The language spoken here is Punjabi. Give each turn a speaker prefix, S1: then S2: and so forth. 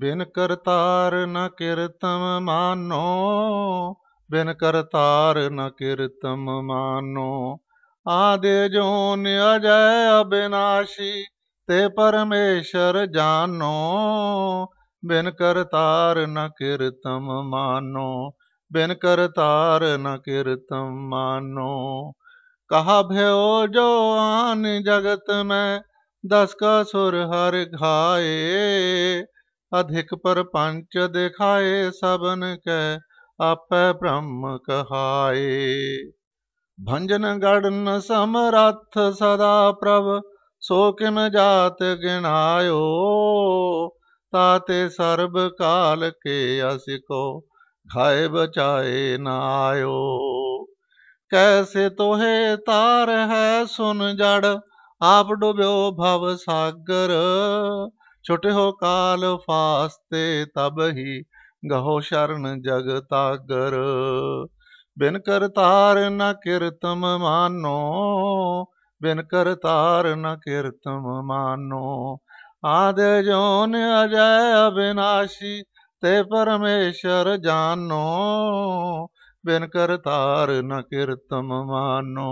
S1: ਬਿਨ ਕਰਤਾਰ ਨ ਕਿਰਤਮ ਮਾਨੋ ਬਿਨ ਕਰਤਾਰ ਨ ਕਿਰਤਮ ਮਾਨੋ ਆਦੇ ਜੋਨ ਅਜੈ ਅਬਿਨਾਸ਼ੀ ਤੇ ਪਰਮੇਸ਼ਰ ਜਾਨੋ ਬਿਨ ਕਰਤਾਰ ਨ ਕਿਰਤਮ ਮਾਨੋ ਬਿਨ ਕਰਤਾਰ ਨ ਕਿਰਤਮ ਮਾਨੋ ਕਹਾ ਭਇਓ ਜੋ ਆਨ ਜਗਤ ਮੈਂ ਦਸ ਕਾ ਸੁਰ ਹਰ ਘਾਏ अधिक पर पंच दिखाए सबन कै आपै ब्रह्म कहाए भंजन गणन समरथ सदा प्रभ ਸੋ ਕਿਮ ਜਾਤ ਗਿਣਾਇਓ ਤਾਤੇ ਸਰਬ ਕਾਲ ਕੇ ਅਸਿ ਕੋ ਖਾਏ ਬਚਾਏ ਨਾ ਆਇਓ ਕੈਸੇ ਤੋਹੇ ਤਾਰ ਹੈ ਸੁਨ ਜੜ ਆਪ ਡੁਬਿਓ ਭਵ ਸਾਗਰ ਛੁਟ ਹੋ ਕਾਲ ਫਾਸਤੇ ਤਬ ਹੀ ਗਹੋ ਸ਼ਰਨ ਜਗਤਾ ਕਰ ਬਿਨ ਕਰਤਾਰ ਨ ਕਿਰਤਮ ਮਾਨੋ ਬਿਨ ਕਰਤਾਰ ਨ ਕਿਰਤਮ ਮਾਨੋ ਆਦ ਜੋਨ ਅਜੈ ਅਬਿਨਾਸ਼ੀ ਤੇ ਪਰਮੇਸ਼ਰ ਜਾਨੋ ਬਿਨ ਕਰਤਾਰ ਨ ਕਿਰਤਮ ਮਾਨੋ